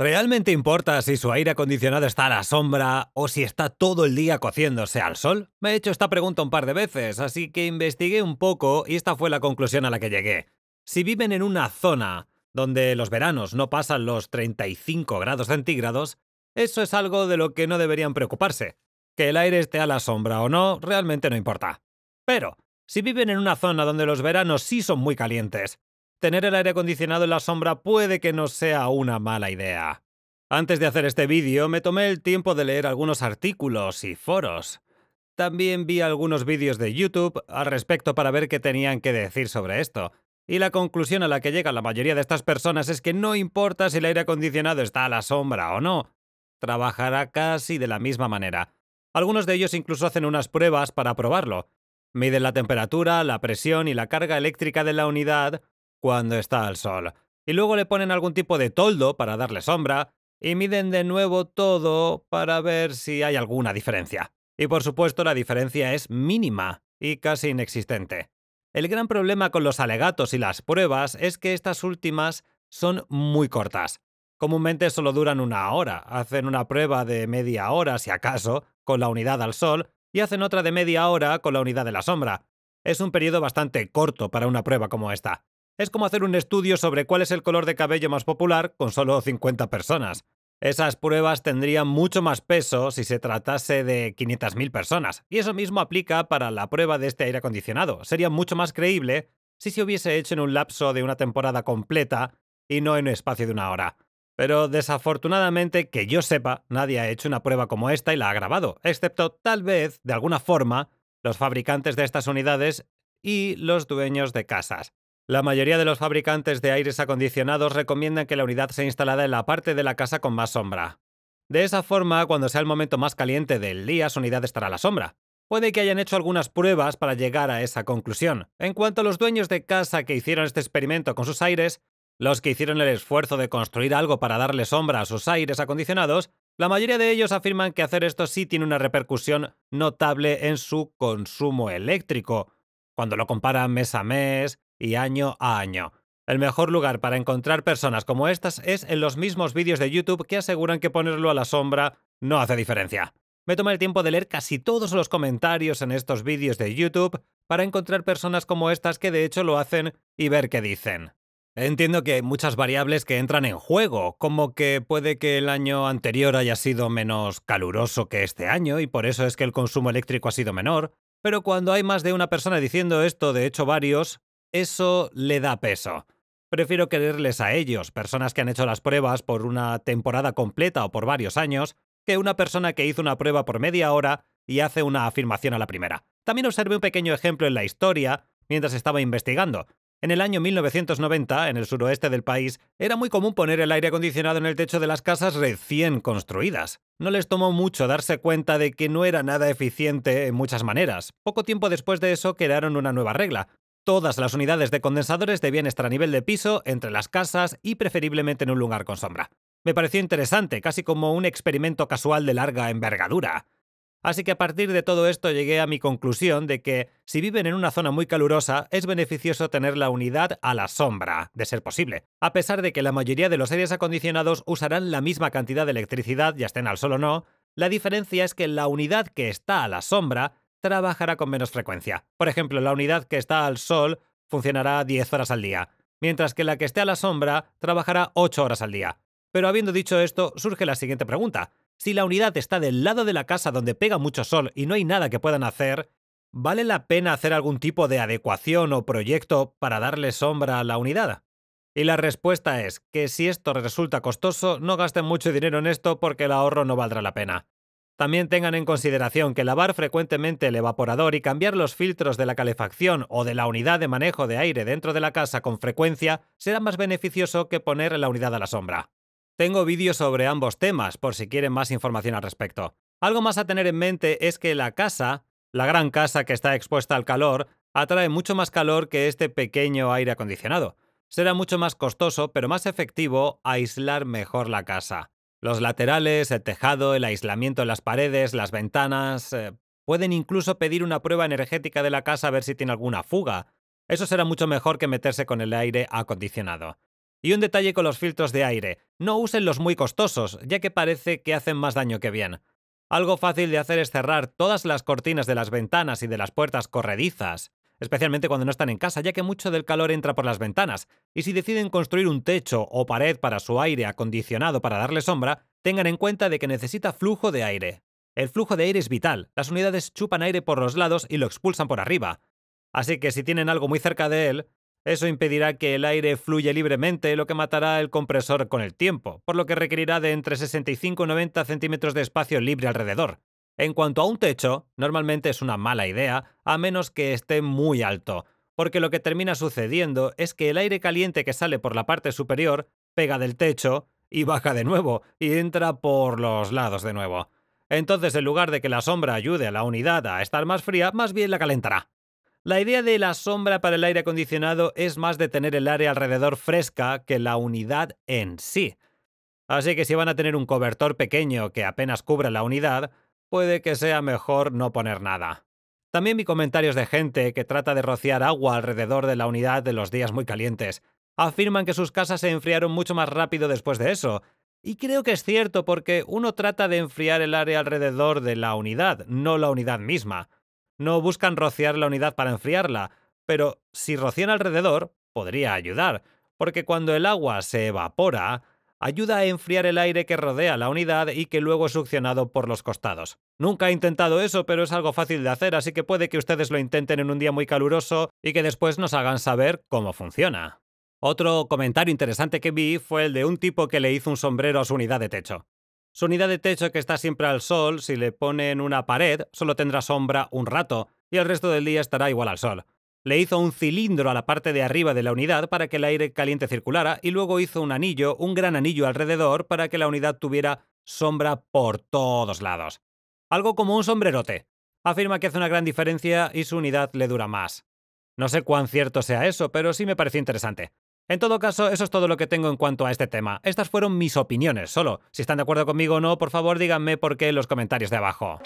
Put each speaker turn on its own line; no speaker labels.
¿Realmente importa si su aire acondicionado está a la sombra o si está todo el día cociéndose al sol? Me he hecho esta pregunta un par de veces, así que investigué un poco y esta fue la conclusión a la que llegué. Si viven en una zona donde los veranos no pasan los 35 grados centígrados, eso es algo de lo que no deberían preocuparse. Que el aire esté a la sombra o no, realmente no importa. Pero, si viven en una zona donde los veranos sí son muy calientes, tener el aire acondicionado en la sombra puede que no sea una mala idea. Antes de hacer este vídeo me tomé el tiempo de leer algunos artículos y foros. También vi algunos vídeos de YouTube al respecto para ver qué tenían que decir sobre esto. Y la conclusión a la que llega la mayoría de estas personas es que no importa si el aire acondicionado está a la sombra o no, trabajará casi de la misma manera. Algunos de ellos incluso hacen unas pruebas para probarlo. Miden la temperatura, la presión y la carga eléctrica de la unidad cuando está al sol, y luego le ponen algún tipo de toldo para darle sombra, y miden de nuevo todo para ver si hay alguna diferencia. Y por supuesto la diferencia es mínima y casi inexistente. El gran problema con los alegatos y las pruebas es que estas últimas son muy cortas. Comúnmente solo duran una hora, hacen una prueba de media hora si acaso, con la unidad al sol, y hacen otra de media hora con la unidad de la sombra. Es un periodo bastante corto para una prueba como esta. Es como hacer un estudio sobre cuál es el color de cabello más popular con solo 50 personas. Esas pruebas tendrían mucho más peso si se tratase de 500.000 personas, y eso mismo aplica para la prueba de este aire acondicionado. Sería mucho más creíble si se hubiese hecho en un lapso de una temporada completa y no en un espacio de una hora. Pero desafortunadamente, que yo sepa, nadie ha hecho una prueba como esta y la ha grabado, excepto tal vez, de alguna forma, los fabricantes de estas unidades y los dueños de casas. La mayoría de los fabricantes de aires acondicionados recomiendan que la unidad sea instalada en la parte de la casa con más sombra. De esa forma, cuando sea el momento más caliente del día, su unidad estará a la sombra. Puede que hayan hecho algunas pruebas para llegar a esa conclusión. En cuanto a los dueños de casa que hicieron este experimento con sus aires, los que hicieron el esfuerzo de construir algo para darle sombra a sus aires acondicionados, la mayoría de ellos afirman que hacer esto sí tiene una repercusión notable en su consumo eléctrico. Cuando lo comparan mes a mes, y año a año. El mejor lugar para encontrar personas como estas es en los mismos vídeos de YouTube que aseguran que ponerlo a la sombra no hace diferencia. Me toma el tiempo de leer casi todos los comentarios en estos vídeos de YouTube para encontrar personas como estas que de hecho lo hacen y ver qué dicen. Entiendo que hay muchas variables que entran en juego, como que puede que el año anterior haya sido menos caluroso que este año y por eso es que el consumo eléctrico ha sido menor, pero cuando hay más de una persona diciendo esto, de hecho varios, eso le da peso. Prefiero quererles a ellos, personas que han hecho las pruebas por una temporada completa o por varios años, que una persona que hizo una prueba por media hora y hace una afirmación a la primera. También observé un pequeño ejemplo en la historia mientras estaba investigando. En el año 1990, en el suroeste del país, era muy común poner el aire acondicionado en el techo de las casas recién construidas. No les tomó mucho darse cuenta de que no era nada eficiente en muchas maneras. Poco tiempo después de eso crearon una nueva regla, Todas las unidades de condensadores debían estar a nivel de piso, entre las casas y preferiblemente en un lugar con sombra. Me pareció interesante, casi como un experimento casual de larga envergadura. Así que a partir de todo esto llegué a mi conclusión de que, si viven en una zona muy calurosa, es beneficioso tener la unidad a la sombra, de ser posible, a pesar de que la mayoría de los aires acondicionados usarán la misma cantidad de electricidad, ya estén al sol o no, la diferencia es que la unidad que está a la sombra trabajará con menos frecuencia. Por ejemplo, la unidad que está al sol funcionará 10 horas al día, mientras que la que esté a la sombra trabajará 8 horas al día. Pero habiendo dicho esto, surge la siguiente pregunta. Si la unidad está del lado de la casa donde pega mucho sol y no hay nada que puedan hacer, ¿vale la pena hacer algún tipo de adecuación o proyecto para darle sombra a la unidad? Y la respuesta es que si esto resulta costoso, no gasten mucho dinero en esto porque el ahorro no valdrá la pena. También tengan en consideración que lavar frecuentemente el evaporador y cambiar los filtros de la calefacción o de la unidad de manejo de aire dentro de la casa con frecuencia será más beneficioso que poner la unidad a la sombra. Tengo vídeos sobre ambos temas por si quieren más información al respecto. Algo más a tener en mente es que la casa, la gran casa que está expuesta al calor, atrae mucho más calor que este pequeño aire acondicionado. Será mucho más costoso pero más efectivo aislar mejor la casa. Los laterales, el tejado, el aislamiento en las paredes, las ventanas... Eh, pueden incluso pedir una prueba energética de la casa a ver si tiene alguna fuga. Eso será mucho mejor que meterse con el aire acondicionado. Y un detalle con los filtros de aire, no usen los muy costosos, ya que parece que hacen más daño que bien. Algo fácil de hacer es cerrar todas las cortinas de las ventanas y de las puertas corredizas especialmente cuando no están en casa, ya que mucho del calor entra por las ventanas, y si deciden construir un techo o pared para su aire acondicionado para darle sombra, tengan en cuenta de que necesita flujo de aire. El flujo de aire es vital, las unidades chupan aire por los lados y lo expulsan por arriba. Así que si tienen algo muy cerca de él, eso impedirá que el aire fluya libremente, lo que matará el compresor con el tiempo, por lo que requerirá de entre 65 y 90 centímetros de espacio libre alrededor. En cuanto a un techo, normalmente es una mala idea, a menos que esté muy alto, porque lo que termina sucediendo es que el aire caliente que sale por la parte superior pega del techo y baja de nuevo, y entra por los lados de nuevo. Entonces, en lugar de que la sombra ayude a la unidad a estar más fría, más bien la calentará. La idea de la sombra para el aire acondicionado es más de tener el área alrededor fresca que la unidad en sí. Así que si van a tener un cobertor pequeño que apenas cubra la unidad, puede que sea mejor no poner nada. También vi comentarios de gente que trata de rociar agua alrededor de la unidad de los días muy calientes. Afirman que sus casas se enfriaron mucho más rápido después de eso. Y creo que es cierto porque uno trata de enfriar el área alrededor de la unidad, no la unidad misma. No buscan rociar la unidad para enfriarla, pero si rocian alrededor, podría ayudar, porque cuando el agua se evapora, ayuda a enfriar el aire que rodea la unidad y que luego es succionado por los costados. Nunca he intentado eso, pero es algo fácil de hacer, así que puede que ustedes lo intenten en un día muy caluroso y que después nos hagan saber cómo funciona. Otro comentario interesante que vi fue el de un tipo que le hizo un sombrero a su unidad de techo. Su unidad de techo que está siempre al sol, si le ponen una pared, solo tendrá sombra un rato y el resto del día estará igual al sol. Le hizo un cilindro a la parte de arriba de la unidad para que el aire caliente circulara y luego hizo un anillo, un gran anillo alrededor para que la unidad tuviera sombra por todos lados. Algo como un sombrerote. Afirma que hace una gran diferencia y su unidad le dura más. No sé cuán cierto sea eso, pero sí me pareció interesante. En todo caso, eso es todo lo que tengo en cuanto a este tema. Estas fueron mis opiniones, solo. Si están de acuerdo conmigo o no, por favor díganme por qué en los comentarios de abajo.